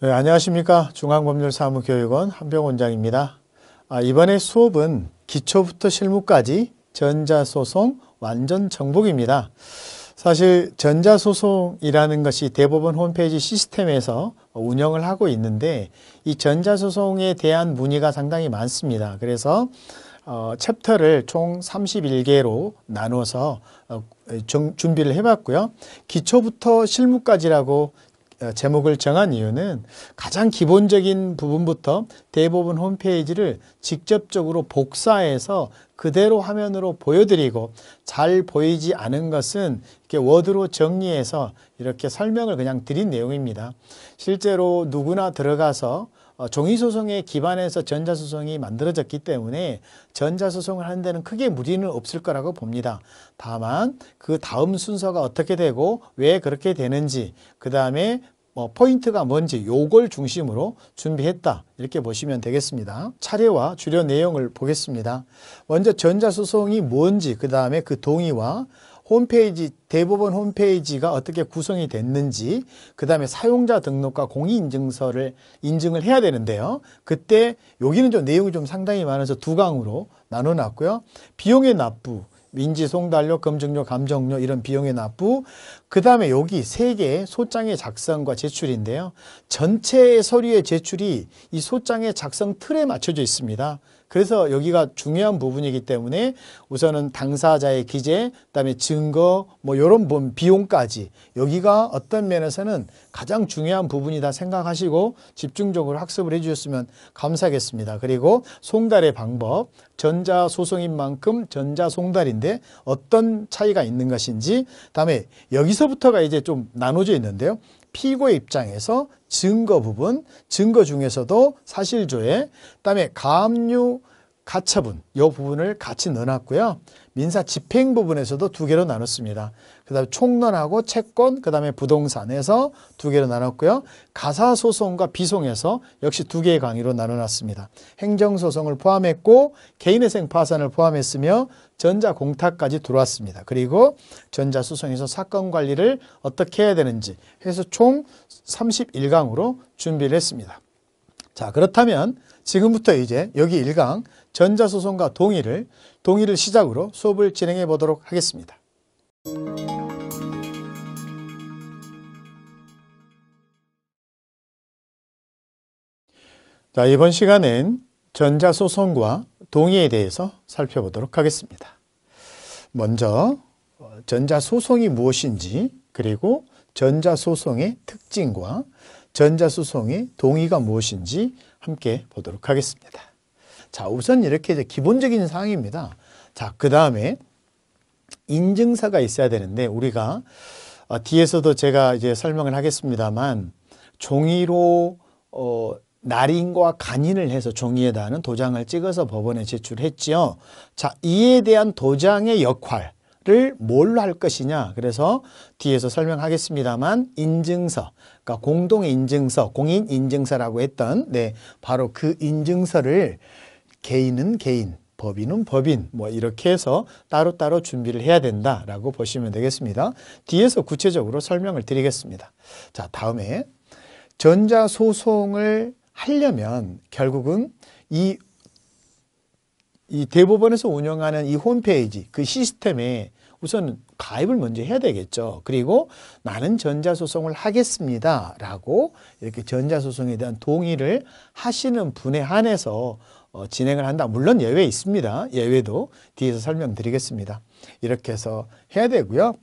네, 안녕하십니까. 중앙법률사무교육원 한병원장입니다. 아, 이번에 수업은 기초부터 실무까지 전자소송 완전 정복입니다. 사실 전자소송이라는 것이 대법원 홈페이지 시스템에서 운영을 하고 있는데 이 전자소송에 대한 문의가 상당히 많습니다. 그래서 어, 챕터를 총 31개로 나눠서 어, 정, 준비를 해봤고요. 기초부터 실무까지라고 어, 제목을 정한 이유는 가장 기본적인 부분부터 대부분 홈페이지를 직접적으로 복사해서 그대로 화면으로 보여드리고 잘 보이지 않은 것은 이렇게 워드로 정리해서 이렇게 설명을 그냥 드린 내용입니다. 실제로 누구나 들어가서 어, 종이소송에 기반해서 전자소송이 만들어졌기 때문에 전자소송을 하는 데는 크게 무리는 없을 거라고 봅니다. 다만 그 다음 순서가 어떻게 되고 왜 그렇게 되는지 그 다음에 뭐 포인트가 뭔지 요걸 중심으로 준비했다 이렇게 보시면 되겠습니다 차례와 주요 내용을 보겠습니다 먼저 전자소송이 뭔지 그 다음에 그 동의와 홈페이지 대법원 홈페이지가 어떻게 구성이 됐는지 그 다음에 사용자 등록과 공인인증서를 인증을 해야 되는데요. 그때 여기는 좀 내용이 좀 상당히 많아서 두 강으로 나눠놨고요. 비용의 납부 민지, 송달료, 검증료, 감정료 이런 비용의 납부 그 다음에 여기 세 개의 소장의 작성과 제출인데요. 전체 서류의 제출이 이 소장의 작성 틀에 맞춰져 있습니다. 그래서 여기가 중요한 부분이기 때문에 우선은 당사자의 기재, 그다음에 증거 뭐 이런 분 비용까지 여기가 어떤 면에서는 가장 중요한 부분이다 생각하시고 집중적으로 학습을 해주셨으면 감사하겠습니다. 그리고 송달의 방법, 전자 소송인 만큼 전자 송달인데 어떤 차이가 있는 것인지, 그다음에 여기서부터가 이제 좀 나눠져 있는데요. 피고의 입장에서 증거 부분, 증거 중에서도 사실조에 그다음에 감압류 가처분 이 부분을 같이 넣어놨고요. 민사 집행 부분에서도 두 개로 나눴습니다. 그 다음에 총론하고 채권, 그 다음에 부동산에서 두 개로 나눴고요. 가사소송과 비송에서 역시 두 개의 강의로 나눠놨습니다. 행정소송을 포함했고 개인회생 파산을 포함했으며 전자공탁까지 들어왔습니다. 그리고 전자수송에서 사건 관리를 어떻게 해야 되는지 해서 총 31강으로 준비를 했습니다. 자 그렇다면 지금부터 이제 여기 1강 전자소송과 동의를 동의를 시작으로 수업을 진행해 보도록 하겠습니다. 자 이번 시간엔 전자소송과 동의에 대해서 살펴보도록 하겠습니다. 먼저 어, 전자소송이 무엇인지 그리고 전자소송의 특징과 전자소송의 동의가 무엇인지 함께 보도록 하겠습니다. 자 우선 이렇게 이제 기본적인 사항입니다. 자그 다음에 인증서가 있어야 되는데 우리가 어, 뒤에서도 제가 이제 설명을 하겠습니다만 종이로 어, 날인과 간인을 해서 종이에다는 하 도장을 찍어서 법원에 제출했지요. 자, 이에 대한 도장의 역할을 뭘로 할 것이냐. 그래서 뒤에서 설명하겠습니다만 인증서, 그러니까 공동 의 인증서, 공인 인증서라고 했던 네, 바로 그 인증서를 개인은 개인, 법인은 법인 뭐 이렇게 해서 따로따로 준비를 해야 된다라고 보시면 되겠습니다. 뒤에서 구체적으로 설명을 드리겠습니다. 자, 다음에 전자소송을 하려면 결국은 이, 이 대법원에서 운영하는 이 홈페이지 그 시스템에 우선 가입을 먼저 해야 되겠죠. 그리고 나는 전자소송을 하겠습니다. 라고 이렇게 전자소송에 대한 동의를 하시는 분에 한해서 어, 진행을 한다. 물론 예외 있습니다. 예외도 뒤에서 설명드리겠습니다. 이렇게 해서 해야 되고요.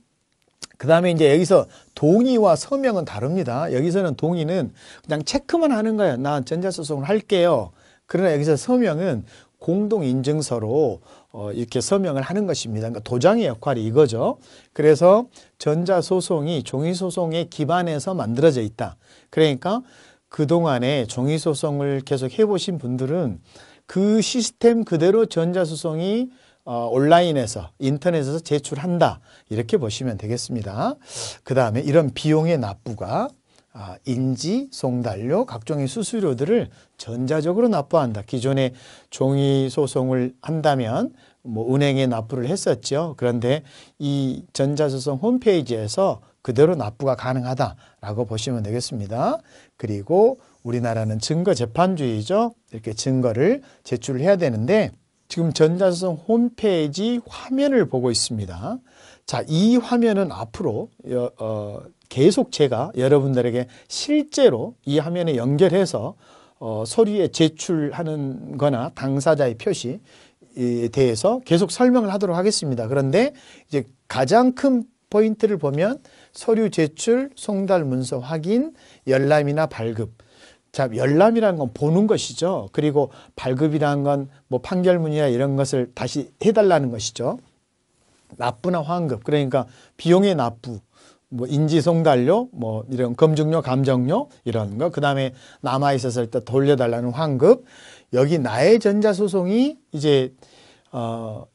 그 다음에 이제 여기서 동의와 서명은 다릅니다. 여기서는 동의는 그냥 체크만 하는 거예요. 나 전자소송을 할게요. 그러나 여기서 서명은 공동인증서로 어, 이렇게 서명을 하는 것입니다. 그러니까 도장의 역할이 이거죠. 그래서 전자소송이 종이소송에 기반해서 만들어져 있다. 그러니까 그동안에 종이소송을 계속 해보신 분들은 그 시스템 그대로 전자소송이 어, 온라인에서 인터넷에서 제출한다 이렇게 보시면 되겠습니다. 그 다음에 이런 비용의 납부가 아, 인지, 송달료, 각종의 수수료들을 전자적으로 납부한다. 기존에 종이 소송을 한다면 뭐 은행에 납부를 했었죠. 그런데 이 전자소송 홈페이지에서 그대로 납부가 가능하다라고 보시면 되겠습니다. 그리고 우리나라는 증거재판주의죠. 이렇게 증거를 제출 해야 되는데 지금 전자성 홈페이지 화면을 보고 있습니다. 자, 이 화면은 앞으로 여, 어, 계속 제가 여러분들에게 실제로 이 화면에 연결해서 어, 서류에 제출하는 거나 당사자의 표시에 대해서 계속 설명을 하도록 하겠습니다. 그런데 이제 가장 큰 포인트를 보면 서류 제출, 송달 문서 확인, 열람이나 발급 자, 열람이라는 건 보는 것이죠. 그리고 발급이라는 건 뭐 판결문이나 이런 것을 다시 해달라는 것이죠. 납부나 환급, 그러니까 비용의 납부, 뭐 인지송달료, 뭐 이런 검증료, 감정료 이런 거, 그 다음에 남아 있었을 때 돌려달라는 환급. 여기 나의 전자소송이 이제 어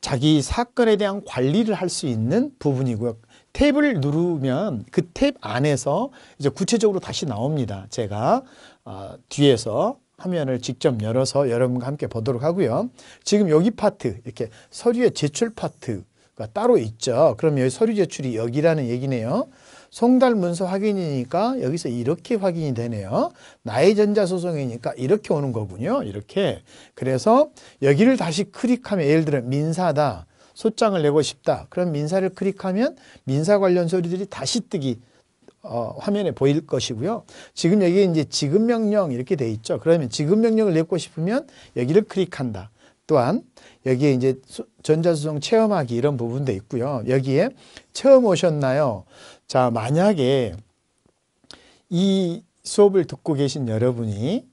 자기 사건에 대한 관리를 할 수 있는 부분이고요. 탭을 누르면 그 탭 안에서 이제 구체적으로 다시 나옵니다. 제가 어, 뒤에서 화면을 직접 열어서 여러분과 함께 보도록 하고요. 지금 여기 파트, 이렇게 서류의 제출 파트가 따로 있죠. 그럼 여기 서류 제출이 여기라는 얘기네요. 송달 문서 확인이니까 여기서 이렇게 확인이 되네요. 나의 전자소송이니까 이렇게 오는 거군요. 이렇게. 그래서 여기를 다시 클릭하면 예를 들어 민사다. 소장을 내고 싶다. 그럼 민사를 클릭하면 민사 관련 서류들이 다시 뜨기 어, 화면에 보일 것이고요. 지금 여기에 이제 지급 명령 이렇게 돼 있죠. 그러면 지급 명령을 내고 싶으면 여기를 클릭한다. 또한 여기에 이제 전자수송 체험하기 이런 부분도 있고요. 여기에 처음 오셨나요? 자, 만약에 이 수업을 듣고 계신 여러분이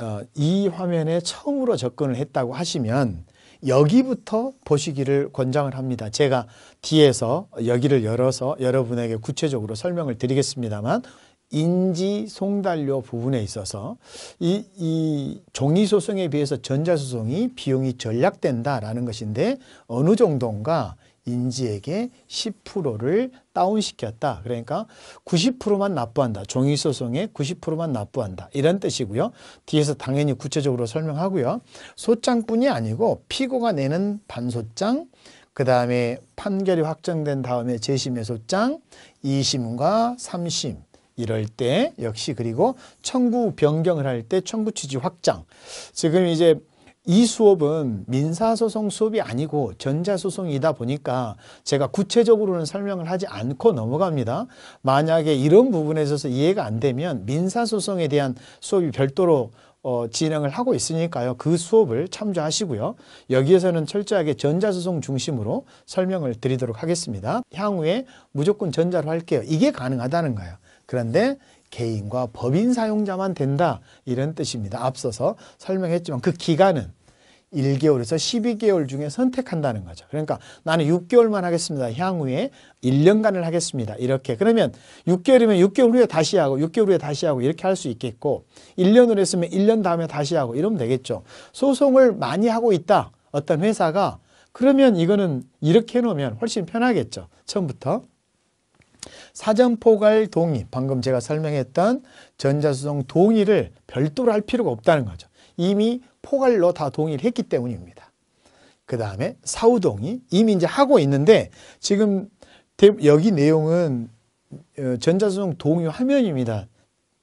어, 이 화면에 처음으로 접근을 했다고 하시면 여기부터 보시기를 권장을 합니다. 제가 뒤에서 여기를 열어서 여러분에게 구체적으로 설명을 드리겠습니다만 인지 송달료 부분에 있어서 이, 이 종이 소송에 비해서 전자 소송이 비용이 절약된다라는 것인데 어느 정도인가 인지에게 10%를 다운시켰다. 그러니까 90%만 납부한다. 종이소송에 90%만 납부한다. 이런 뜻이고요. 뒤에서 당연히 구체적으로 설명하고요. 소장뿐이 아니고 피고가 내는 반소장, 그 다음에 판결이 확정된 다음에 재심의 소장, 2심과 3심 이럴 때 역시 그리고 청구 변경을 할 때 청구 취지 확장 지금 이제 이 수업은 민사소송 수업이 아니고 전자소송이다 보니까 제가 구체적으로는 설명을 하지 않고 넘어갑니다. 만약에 이런 부분에 있어서 이해가 안 되면 민사소송에 대한 수업이 별도로 어, 진행을 하고 있으니까요. 그 수업을 참조하시고요. 여기에서는 철저하게 전자소송 중심으로 설명을 드리도록 하겠습니다. 향후에 무조건 전자로 할게요. 이게 가능하다는 거예요. 그런데 개인과 법인 사용자만 된다 이런 뜻입니다. 앞서서 설명했지만 그 기간은 1개월에서 12개월 중에 선택한다는 거죠. 그러니까 나는 6개월만 하겠습니다. 향후에 1년간을 하겠습니다. 이렇게 그러면 6개월이면 6개월 후에 다시 하고 6개월 후에 다시 하고 이렇게 할 수 있겠고 1년을 했으면 1년 다음에 다시 하고 이러면 되겠죠. 소송을 많이 하고 있다. 어떤 회사가 그러면 이거는 이렇게 해놓으면 훨씬 편하겠죠. 처음부터. 사전포괄 동의, 방금 제가 설명했던 전자수송 동의를 별도로 할 필요가 없다는 거죠. 이미 포괄로 다 동의를 했기 때문입니다. 그 다음에 사후동의, 이미 이제 하고 있는데 지금 여기 내용은 어, 전자수송 동의 화면입니다.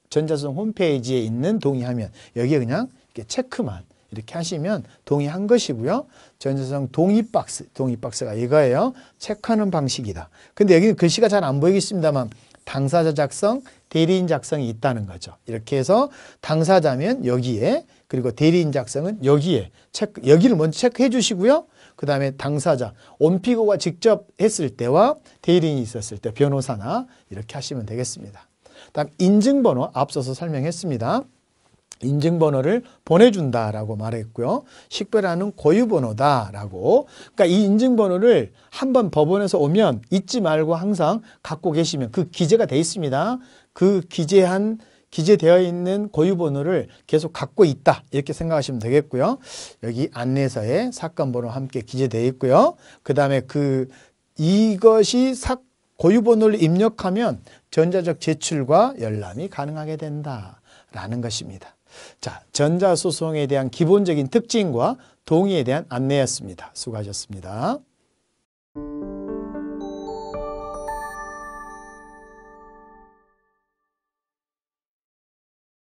전자수송 홈페이지에 있는 동의 화면, 여기에 그냥 체크만 이렇게 하시면 동의한 것이고요. 전자성 동의 박스, 동의 박스가 이거예요. 체크하는 방식이다. 근데 여기는 글씨가 잘 안 보이겠습니다만 당사자 작성, 대리인 작성이 있다는 거죠. 이렇게 해서 당사자면 여기에 그리고 대리인 작성은 여기에 체크, 여기를 먼저 체크해 주시고요. 그 다음에 당사자, 온피고가 직접 했을 때와 대리인이 있었을 때 변호사나 이렇게 하시면 되겠습니다. 다음 인증번호 앞서서 설명했습니다. 인증번호를 보내준다라고 말했고요. 식별하는 고유번호다라고. 그러니까 이 인증번호를 한번 법원에서 오면 잊지 말고 항상 갖고 계시면 그 기재가 돼 있습니다. 그 기재한 기재되어 있는 고유번호를 계속 갖고 있다 이렇게 생각하시면 되겠고요. 여기 안내서에 사건 번호 함께 기재되어 있고요. 그 다음에 그 이것이 사, 고유번호를 입력하면 전자적 제출과 열람이 가능하게 된다라는 것입니다. 자, 전자소송에 대한 기본적인 특징과 동의에 대한 안내였습니다. 수고하셨습니다.